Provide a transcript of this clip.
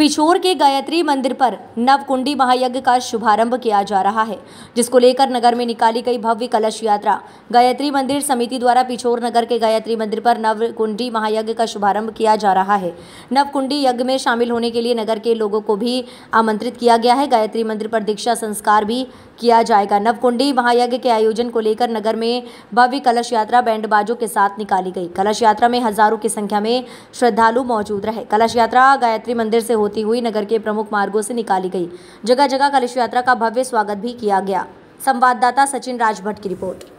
पिछोर के गायत्री मंदिर पर नवकुंडी महायज्ञ का शुभारंभ किया जा रहा है जिसको लेकर नगर में निकाली गई भव्य कलश यात्रा गायत्री मंदिर समिति द्वारा पिछोर नगर के गायत्री मंदिर पर नवकुंडी महायज्ञ का शुभारंभ किया जा रहा है नवकुंडी यज्ञ में शामिल होने के लिए नगर के लोगों को भी आमंत्रित किया गया है गायत्री मंदिर पर दीक्षा संस्कार भी किया जाएगा नवकुंडी महायज्ञ के आयोजन को लेकर नगर में भव्य कलश यात्रा बैंड बाजों के साथ निकाली गई कलश यात्रा में हजारों की संख्या में श्रद्धालु मौजूद रहे कलश यात्रा गायत्री मंदिर से होती हुई नगर के प्रमुख मार्गों से निकाली गई जगह जगह कलश यात्रा का भव्य स्वागत भी किया गया संवाददाता सचिन राजभट्ट की रिपोर्ट